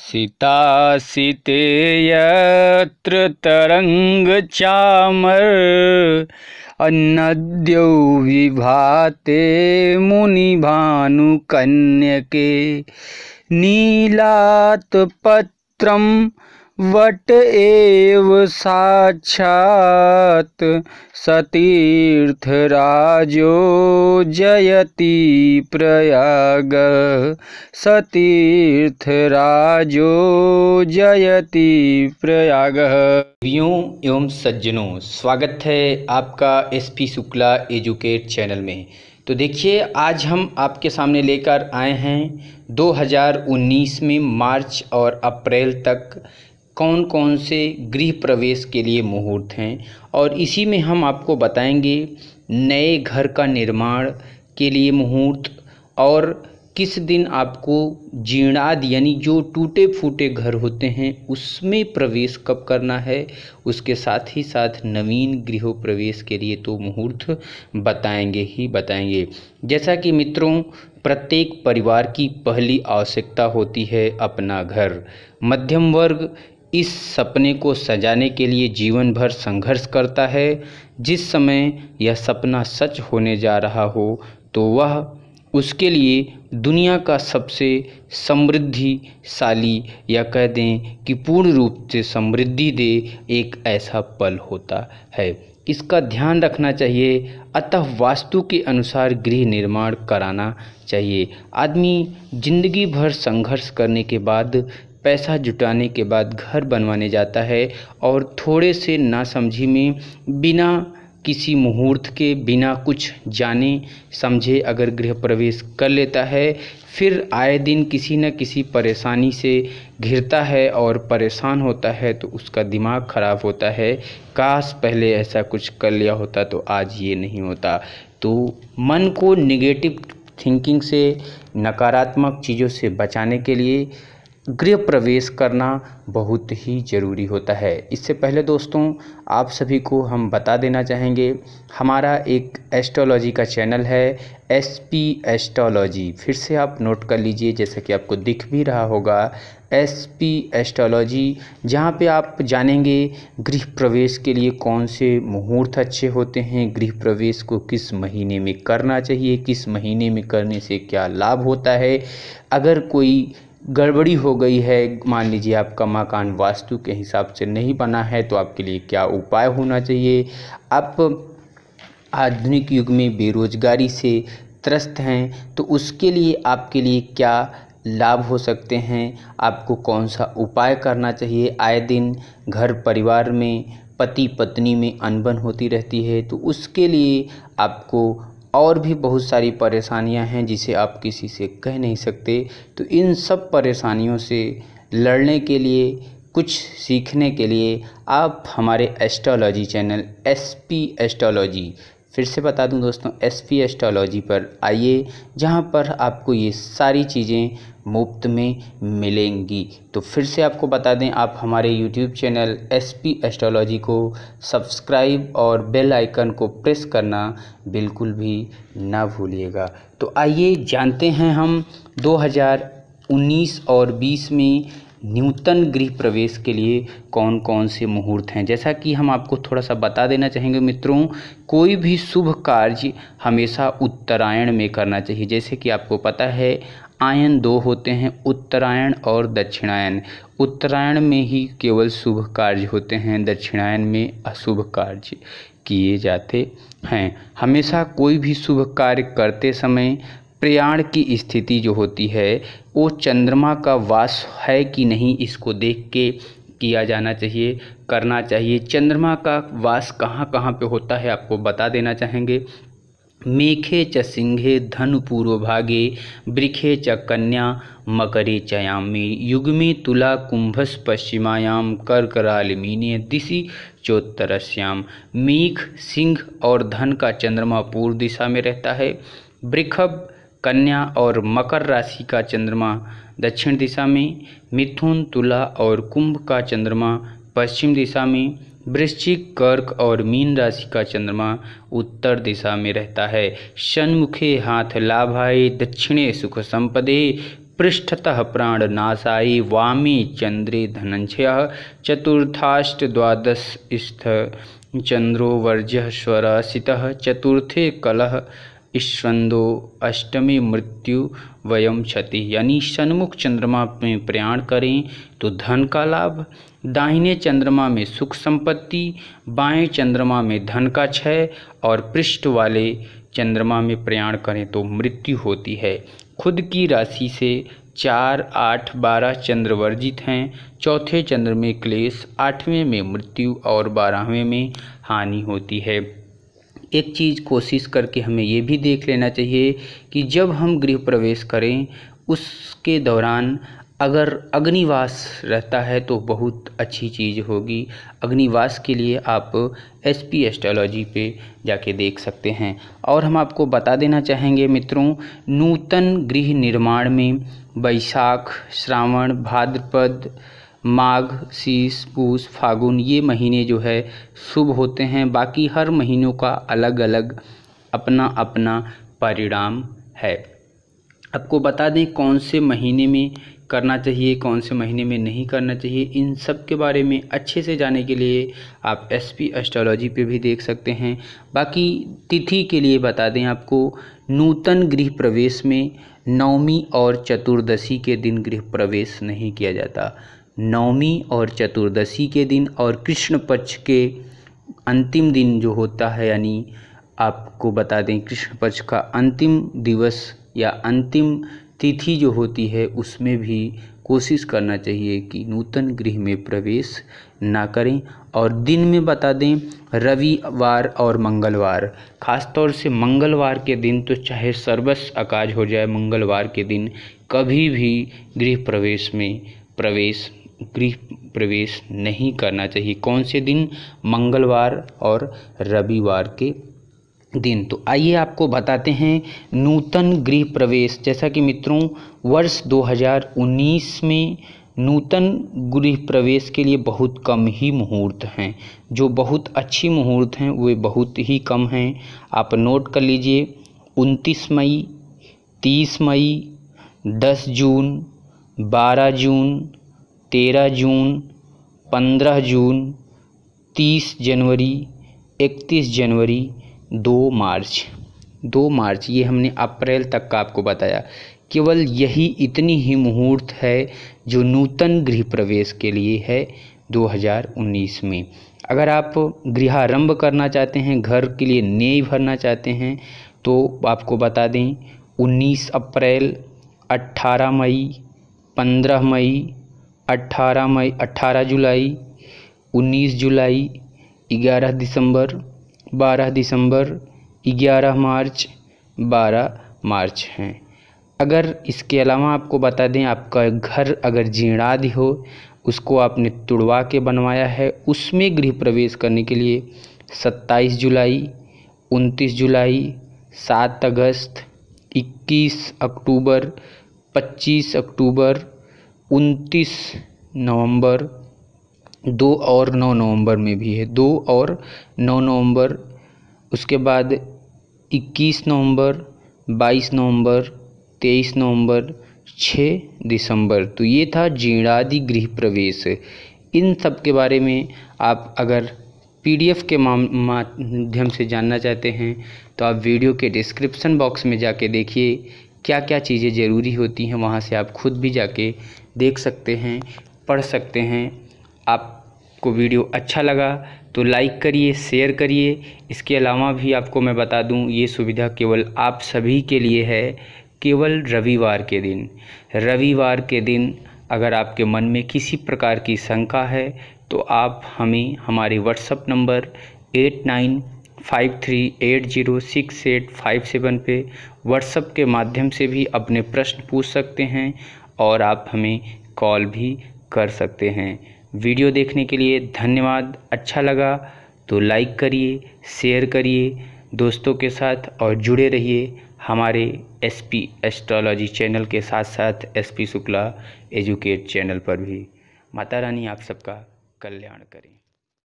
सीता सीते यत्र तरंग चामर अन्नद्यो विभाते मुनि भानु नीलात पत्रम वट एव सतीर्थ राजो जयति प्रयाग राजो जयति प्रयाग प्रियों एवं सज्जनों स्वागत है आपका एसपी शुक्ला एजुकेट चैनल में तो देखिए आज हम आपके सामने लेकर आए हैं 2019 में मार्च और अप्रैल तक कौन कौन से गृह प्रवेश के लिए मुहूर्त हैं और इसी में हम आपको बताएंगे नए घर का निर्माण के लिए मुहूर्त और किस दिन आपको जीर्णाद यानी जो टूटे फूटे घर होते हैं उसमें प्रवेश कब करना है उसके साथ ही साथ नवीन गृह प्रवेश के लिए तो मुहूर्त बताएंगे ही बताएंगे जैसा कि मित्रों प्रत्येक परिवार की पहली आवश्यकता होती है अपना घर मध्यम वर्ग इस सपने को सजाने के लिए जीवन भर संघर्ष करता है जिस समय यह सपना सच होने जा रहा हो तो वह उसके लिए दुनिया का सबसे समृद्धिशाली या कह दें कि पूर्ण रूप से समृद्धि दे एक ऐसा पल होता है इसका ध्यान रखना चाहिए अतः वास्तु के अनुसार गृह निर्माण कराना चाहिए आदमी जिंदगी भर संघर्ष करने के बाद पैसा जुटाने के बाद घर बनवाने जाता है और थोड़े से नासमझी में बिना किसी मुहूर्त के बिना कुछ जाने समझे अगर गृह प्रवेश कर लेता है फिर आए दिन किसी न किसी परेशानी से घिरता है और परेशान होता है तो उसका दिमाग ख़राब होता है काश पहले ऐसा कुछ कर लिया होता तो आज ये नहीं होता तो मन को निगेटिव थिंकिंग से नकारात्मक चीज़ों से बचाने के लिए गृह प्रवेश करना बहुत ही ज़रूरी होता है इससे पहले दोस्तों आप सभी को हम बता देना चाहेंगे हमारा एक एस्ट्रोलॉजी का चैनल है एस पी एस्ट्रोलॉजी फिर से आप नोट कर लीजिए जैसा कि आपको दिख भी रहा होगा एस पी एस्ट्रोलॉजी जहाँ पे आप जानेंगे गृह प्रवेश के लिए कौन से मुहूर्त अच्छे होते हैं गृह प्रवेश को किस महीने में करना चाहिए किस महीने में करने से क्या लाभ होता है अगर कोई गड़बड़ी हो गई है मान लीजिए आपका मकान वास्तु के हिसाब से नहीं बना है तो आपके लिए क्या उपाय होना चाहिए आप आधुनिक युग में बेरोजगारी से त्रस्त हैं तो उसके लिए आपके लिए क्या लाभ हो सकते हैं आपको कौन सा उपाय करना चाहिए आए दिन घर परिवार में पति पत्नी में अनबन होती रहती है तो उसके लिए आपको और भी बहुत सारी परेशानियां हैं जिसे आप किसी से कह नहीं सकते तो इन सब परेशानियों से लड़ने के लिए कुछ सीखने के लिए आप हमारे astrology channel S P astrology फिर से बता दूं दोस्तों एस पी एस्ट्रोलॉजी पर आइए जहां पर आपको ये सारी चीज़ें मुफ्त में मिलेंगी तो फिर से आपको बता दें आप हमारे YouTube channel S P astrology को सब्सक्राइब और बेल आइकन को प्रेस करना बिल्कुल भी ना भूलिएगा तो आइए जानते हैं हम 2019 और 20 में न्यूतन गृह प्रवेश के लिए कौन कौन से मुहूर्त हैं जैसा कि हम आपको थोड़ा सा बता देना चाहेंगे मित्रों कोई भी शुभ कार्य हमेशा उत्तरायण में करना चाहिए जैसे कि आपको पता है आयन दो होते हैं उत्तरायण और दक्षिणायन उत्तरायण में ही केवल शुभ कार्य होते हैं दक्षिणायन में अशुभ कार्य किए जाते हैं हमेशा कोई भी शुभ कार्य करते समय प्रयाण की स्थिति जो होती है वो चंद्रमा का वास है कि नहीं इसको देख के किया जाना चाहिए करना चाहिए चंद्रमा का वास कहाँ कहाँ पे होता है आपको बता देना चाहेंगे मेखे च सिंहे धन पूर्व भागे बृखे च कन्या मकरे चयामी युग्मे तुला कुंभस पश्चिमायाम कर्क कर्करालिमीने दिशि चौतरश्याम मेघ सिंह और धन का चंद्रमा पूर्व दिशा में रहता है वृखभ कन्या और मकर राशि का चंद्रमा दक्षिण दिशा में मिथुन तुला और कुंभ का चंद्रमा पश्चिम दिशा में वृश्चिक कर्क और मीन राशि का चंद्रमा उत्तर दिशा में रहता है सन्मुखे हाथ लाभाये दक्षिणे सुख संपदे पृष्ठतः प्राण नाशाई वामी चंद्रे धनंजय चतुर्थाष्ट द्वादश स्थ चंद्रो वर्ज स्वराशितः चतुर्थे कलह ईश्वंदो अष्टमी मृत्यु वयम क्षति यानी सन्मुख चंद्रमा में प्रयाण करें तो धन का लाभ दाहिने चंद्रमा में सुख संपत्ति बाएं चंद्रमा में धन का क्षय और पृष्ठ वाले चंद्रमा में प्रयाण करें तो मृत्यु होती है खुद की राशि से चार आठ बारह चंद्र वर्जित हैं चौथे चंद्र में क्लेश आठवें में मृत्यु और बारहवें में हानि होती है एक चीज़ कोशिश करके हमें ये भी देख लेना चाहिए कि जब हम गृह प्रवेश करें उसके दौरान अगर अग्निवास रहता है तो बहुत अच्छी चीज़ होगी अग्निवास के लिए आप एस पी एस्ट्रोलॉजी पे जाके देख सकते हैं और हम आपको बता देना चाहेंगे मित्रों नूतन गृह निर्माण में वैशाख श्रावण भाद्रपद माघ शीश पूष फागुन ये महीने जो है शुभ होते हैं बाकी हर महीनों का अलग अलग अपना अपना परिणाम है आपको बता दें कौन से महीने में करना चाहिए कौन से महीने में नहीं करना चाहिए इन सब के बारे में अच्छे से जाने के लिए आप एस पी एस्ट्रोलॉजी पे भी देख सकते हैं बाकी तिथि के लिए बता दें आपको नूतन गृह प्रवेश में नवमी और चतुर्दशी के दिन गृह प्रवेश नहीं किया जाता नवमी और चतुर्दशी के दिन और कृष्ण पक्ष के अंतिम दिन जो होता है यानी आपको बता दें कृष्ण पक्ष का अंतिम दिवस या अंतिम तिथि जो होती है उसमें भी कोशिश करना चाहिए कि नूतन गृह में प्रवेश ना करें और दिन में बता दें रविवार और मंगलवार खासतौर से मंगलवार के दिन तो चाहे सर्वस्व अकाज हो जाए मंगलवार के दिन कभी भी गृह प्रवेश में प्रवेश गृह प्रवेश नहीं करना चाहिए कौन से दिन मंगलवार और रविवार के दिन तो आइए आपको बताते हैं नूतन गृह प्रवेश जैसा कि मित्रों वर्ष 2019 में नूतन गृह प्रवेश के लिए बहुत कम ही मुहूर्त हैं जो बहुत अच्छी मुहूर्त हैं वे बहुत ही कम हैं आप नोट कर लीजिए 29 मई 30 मई 10 जून 12 जून तेरह जून पंद्रह जून तीस जनवरी इकतीस जनवरी दो मार्च दो मार्च ये हमने अप्रैल तक का आपको बताया केवल यही इतनी ही मुहूर्त है जो नूतन गृह प्रवेश के लिए है 2019 में अगर आप गृहारंभ करना चाहते हैं घर के लिए न्याय भरना चाहते हैं तो आपको बता दें 19 अप्रैल 18 मई 15 मई अट्ठारह मई अट्ठारह जुलाई उन्नीस जुलाई ग्यारह दिसंबर बारह दिसंबर ग्यारह मार्च बारह मार्च हैं अगर इसके अलावा आपको बता दें आपका घर अगर जीर्णादि हो उसको आपने तुड़वा के बनवाया है उसमें गृह प्रवेश करने के लिए सत्ताईस जुलाई उनतीस जुलाई सात अगस्त इक्कीस अक्टूबर पच्चीस अक्टूबर उनतीस नवम्बर दो और नौ नवम्बर में भी है दो और नौ नवम्बर उसके बाद इक्कीस नवम्बर बाईस नवम्बर तेईस नवम्बर छः दिसंबर तो ये था जीर्णादि गृह प्रवेश इन सब के बारे में आप अगर पीडीएफ के माध्यम से जानना चाहते हैं तो आप वीडियो के डिस्क्रिप्शन बॉक्स में जाके देखिए क्या क्या चीज़ें ज़रूरी होती हैं वहाँ से आप खुद भी जाके देख सकते हैं पढ़ सकते हैं आपको वीडियो अच्छा लगा तो लाइक करिए शेयर करिए इसके अलावा भी आपको मैं बता दूं ये सुविधा केवल आप सभी के लिए है केवल रविवार के दिन रविवार के दिन अगर आपके मन में किसी प्रकार की शंका है तो आप हमें हमारे WhatsApp number eight nine five three eight zero six eight five seven पर व्हाट्सअप के माध्यम से भी अपने प्रश्न पूछ सकते हैं और आप हमें कॉल भी कर सकते हैं वीडियो देखने के लिए धन्यवाद अच्छा लगा तो लाइक करिए शेयर करिए दोस्तों के साथ और जुड़े रहिए हमारे एसपी एस्ट्रोलॉजी चैनल के साथ साथ एसपी शुक्ला एजुकेट चैनल पर भी माता रानी आप सबका कल्याण करें